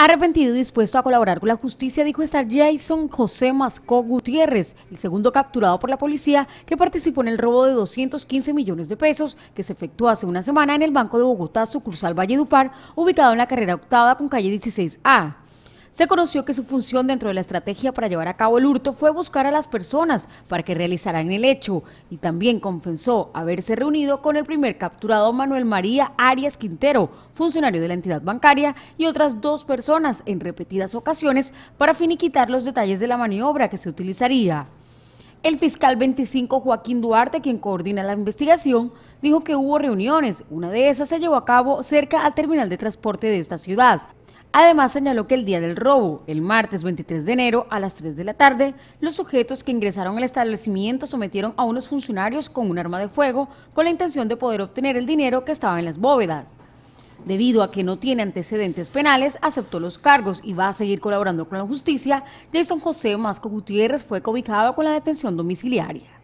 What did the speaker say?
Arrepentido y dispuesto a colaborar con la justicia, dijo estar Jason José Mascó Gutiérrez, el segundo capturado por la policía que participó en el robo de 215 millones de pesos que se efectuó hace una semana en el Banco de Bogotá, sucursal Valledupar, ubicado en la carrera octava con calle 16A. Se conoció que su función dentro de la estrategia para llevar a cabo el hurto fue buscar a las personas para que realizaran el hecho y también confesó haberse reunido con el primer capturado Manuel María Arias Quintero, funcionario de la entidad bancaria, y otras dos personas en repetidas ocasiones para finiquitar los detalles de la maniobra que se utilizaría. El fiscal 25 Joaquín Duarte, quien coordina la investigación, dijo que hubo reuniones. Una de esas se llevó a cabo cerca al terminal de transporte de esta ciudad. Además, señaló que el día del robo, el martes 23 de enero a las 3 de la tarde, los sujetos que ingresaron al establecimiento sometieron a unos funcionarios con un arma de fuego con la intención de poder obtener el dinero que estaba en las bóvedas. Debido a que no tiene antecedentes penales, aceptó los cargos y va a seguir colaborando con la justicia. Jason José Masco Gutiérrez fue cobijado con la detención domiciliaria.